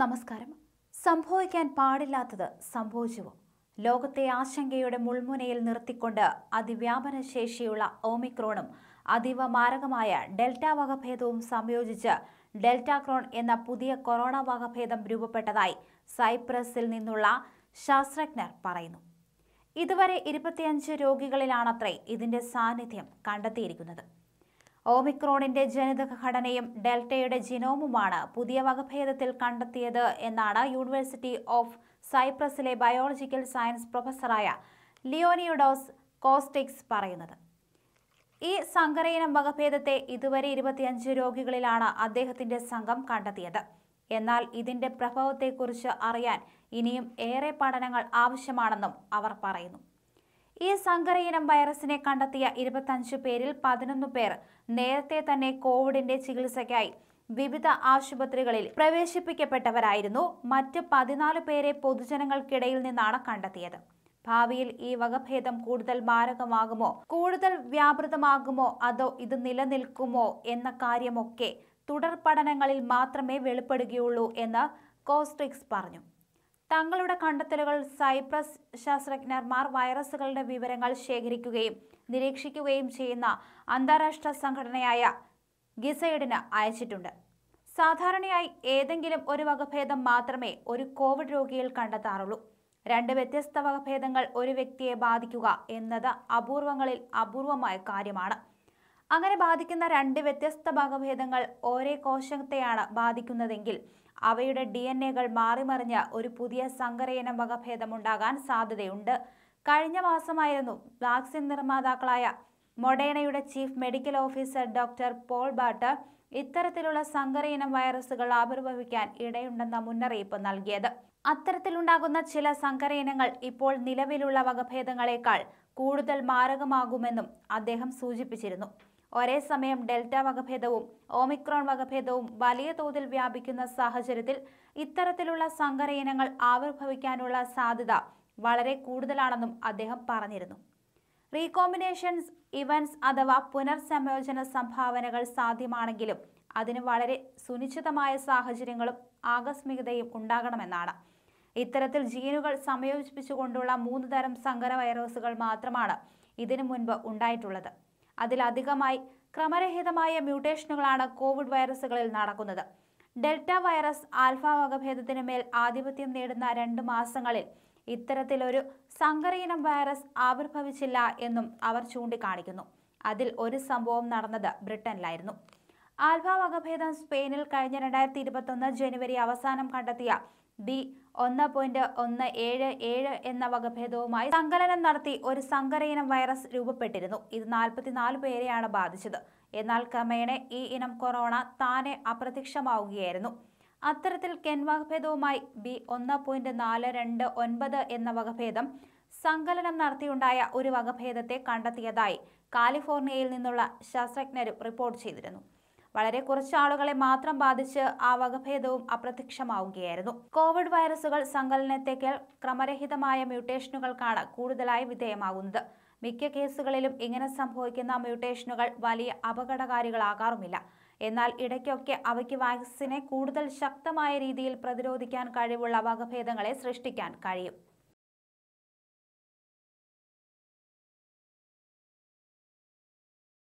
നമസ്കാരം സംഭവിക്കാൻ പാടില്ലാത്തത് സംഭവിച്ചുവോ ലോകത്തെ ആശങ്കയുടെ മുൾമുനയിൽ നിർത്തിക്കൊണ്ട് അതിവ്യാപന ശേഷിയുള്ള ഓമിക്രോണും അതീവ മാരകമായ ഡെൽറ്റ വകഭേദവും സംയോജിച്ച് ക്രോൺ എന്ന പുതിയ കൊറോണ വകഭേദം രൂപപ്പെട്ടതായി സൈപ്രസിൽ നിന്നുള്ള ശാസ്ത്രജ്ഞർ പറയുന്നു ഇതുവരെ ഇരുപത്തിയഞ്ച് രോഗികളിലാണത്രേ ഇതിന്റെ സാന്നിധ്യം കണ്ടെത്തിയിരിക്കുന്നത് ഓമിക്രോണിന്റെ ജനിതക ഘടനയും ഡെൽറ്റയുടെ ജിനോമുമാണ് പുതിയ വകഭേദത്തിൽ കണ്ടെത്തിയത് എന്നാണ് യൂണിവേഴ്സിറ്റി ഓഫ് സൈപ്രസിലെ ബയോളജിക്കൽ സയൻസ് പ്രൊഫസറായ ലിയോനിയുഡോസ് കോസ്റ്റിക്സ് പറയുന്നത് ഈ സങ്കരയിനം വകഭേദത്തെ ഇതുവരെ ഇരുപത്തിയഞ്ച് രോഗികളിലാണ് അദ്ദേഹത്തിന്റെ സംഘം കണ്ടെത്തിയത് എന്നാൽ ഇതിന്റെ പ്രഭാവത്തെക്കുറിച്ച് അറിയാൻ ഇനിയും ഏറെ പഠനങ്ങൾ ആവശ്യമാണെന്നും അവർ പറയുന്നു ഈ സങ്കരയിനം വൈറസിനെ കണ്ടെത്തിയ ഇരുപത്തഞ്ച് പേരിൽ പതിനൊന്ന് പേർ നേരത്തെ തന്നെ കോവിഡിന്റെ ചികിത്സയ്ക്കായി വിവിധ ആശുപത്രികളിൽ പ്രവേശിപ്പിക്കപ്പെട്ടവരായിരുന്നു മറ്റ് പതിനാല് പേരെ പൊതുജനങ്ങൾക്കിടയിൽ നിന്നാണ് കണ്ടെത്തിയത് ഭാവിയിൽ ഈ വകഭേദം കൂടുതൽ മാരകമാകുമോ കൂടുതൽ വ്യാപൃതമാകുമോ അതോ ഇത് നിലനിൽക്കുമോ എന്ന കാര്യമൊക്കെ തുടർ പഠനങ്ങളിൽ മാത്രമേ വെളിപ്പെടുകയുള്ളൂ എന്ന് കോസ്ട്രിക്സ് പറഞ്ഞു തങ്ങളുടെ കണ്ടെത്തലുകൾ സൈപ്രസ് ശാസ്ത്രജ്ഞർമാർ വൈറസുകളുടെ വിവരങ്ങൾ ശേഖരിക്കുകയും നിരീക്ഷിക്കുകയും ചെയ്യുന്ന അന്താരാഷ്ട്ര സംഘടനയായ ഗിസൈഡിന് അയച്ചിട്ടുണ്ട് സാധാരണയായി ഏതെങ്കിലും ഒരു വകഭേദം മാത്രമേ ഒരു കോവിഡ് രോഗിയിൽ കണ്ടെത്താറുള്ളൂ രണ്ട് വ്യത്യസ്ത വകഭേദങ്ങൾ ഒരു വ്യക്തിയെ ബാധിക്കുക എന്നത് അപൂർവങ്ങളിൽ അപൂർവമായ കാര്യമാണ് അങ്ങനെ ബാധിക്കുന്ന രണ്ട് വ്യത്യസ്ത ഭാഗഭേദങ്ങൾ ഒരേ കോശത്തെയാണ് ബാധിക്കുന്നതെങ്കിൽ അവയുടെ ഡി എൻ എകൾ മാറിമറിഞ്ഞ് ഒരു പുതിയ സങ്കരയിനം വകഭേദമുണ്ടാകാൻ സാധ്യതയുണ്ട് കഴിഞ്ഞ മാസമായിരുന്നു വാക്സിൻ നിർമ്മാതാക്കളായ മൊഡേണയുടെ chief medical officer doctor Paul Burton ഇത്തരത്തിലുള്ള സങ്കരയിനം വൈറസുകൾ ആവിർഭവിക്കാൻ ഇടയുണ്ടെന്ന മുന്നറിയിപ്പ് നൽകിയത് അത്തരത്തിലുണ്ടാകുന്ന ചില സങ്കരയിനങ്ങൾ ഇപ്പോൾ നിലവിലുള്ള വകഭേദങ്ങളെക്കാൾ കൂടുതൽ മാരകമാകുമെന്നും അദ്ദേഹം സൂചിപ്പിച്ചിരുന്നു ഒരേ സമയം ഡെൽറ്റ വകഭേദവും ഓമിക്രോൺ വകഭേദവും വലിയ തോതിൽ വ്യാപിക്കുന്ന സാഹചര്യത്തിൽ ഇത്തരത്തിലുള്ള സങ്കര ഇനങ്ങൾ ആവിർഭവിക്കാനുള്ള സാധ്യത വളരെ കൂടുതലാണെന്നും അദ്ദേഹം പറഞ്ഞിരുന്നു റീകോമ്പിനേഷൻസ് ഇവൻസ് അഥവാ പുനർസംയോജന സംഭാവനകൾ സാധ്യമാണെങ്കിലും അതിന് വളരെ സുനിശ്ചിതമായ സാഹചര്യങ്ങളും ആകസ്മികതയും ഉണ്ടാകണമെന്നാണ് ഇത്തരത്തിൽ ജീനുകൾ സംയോജിപ്പിച്ചുകൊണ്ടുള്ള മൂന്ന് തരം സങ്കര വൈറസുകൾ മാത്രമാണ് ഇതിനു മുൻപ് ഉണ്ടായിട്ടുള്ളത് അതിലധികമായി ക്രമരഹിതമായ മ്യൂട്ടേഷനുകളാണ് കോവിഡ് വൈറസുകളിൽ നടക്കുന്നത് ഡെൽറ്റ വൈറസ് ആൽഫ വകഭേദത്തിന് മേൽ ആധിപത്യം നേടുന്ന രണ്ട് മാസങ്ങളിൽ ഇത്തരത്തിലൊരു സങ്കരയിനം വൈറസ് ആവിർഭവിച്ചില്ല എന്നും അവർ ചൂണ്ടിക്കാണിക്കുന്നു അതിൽ ഒരു സംഭവം നടന്നത് ബ്രിട്ടനിലായിരുന്നു ആൽഫ വകഭേദം സ്പെയിനിൽ കഴിഞ്ഞ രണ്ടായിരത്തി ഇരുപത്തൊന്ന് ജനുവരി അവസാനം കണ്ടെത്തിയ ഡി ഒന്ന് പോയിന്റ് ഒന്ന് ഏഴ് ഏഴ് എന്ന വകഭേദവുമായി സങ്കലനം നടത്തി ഒരു സങ്കരയിനം വൈറസ് രൂപപ്പെട്ടിരുന്നു ഇത് നാൽപ്പത്തിനാല് പേരെയാണ് ബാധിച്ചത് എന്നാൽ ക്രമേണ ഈ ഇനം കൊറോണ താനെ അപ്രത്യക്ഷമാവുകയായിരുന്നു അത്തരത്തിൽ കെൻ വകഭേദവുമായി ബി ഒന്ന് പോയിന്റ് നാല് രണ്ട് ഒൻപത് എന്ന വകഭേദം സങ്കലനം നടത്തിയുണ്ടായ ഒരു വകഭേദത്തെ കണ്ടെത്തിയതായി കാലിഫോർണിയയിൽ നിന്നുള്ള ശാസ്ത്രജ്ഞരും റിപ്പോർട്ട് ചെയ്തിരുന്നു വളരെ കുറച്ച് ആളുകളെ മാത്രം ബാധിച്ച് ആ വകഭേദവും അപ്രത്യക്ഷമാവുകയായിരുന്നു കോവിഡ് വൈറസുകൾ സങ്കലനത്തേക്കാൾ ക്രമരഹിതമായ മ്യൂട്ടേഷനുകൾക്കാണ് കൂടുതലായി വിധേയമാകുന്നത് മിക്ക കേസുകളിലും ഇങ്ങനെ സംഭവിക്കുന്ന മ്യൂട്ടേഷനുകൾ വലിയ അപകടകാരികളാകാറുമില്ല എന്നാൽ ഇടയ്ക്കൊക്കെ അവയ്ക്ക് വാക്സിനെ കൂടുതൽ ശക്തമായ രീതിയിൽ പ്രതിരോധിക്കാൻ കഴിവുള്ള വകഭേദങ്ങളെ സൃഷ്ടിക്കാൻ കഴിയും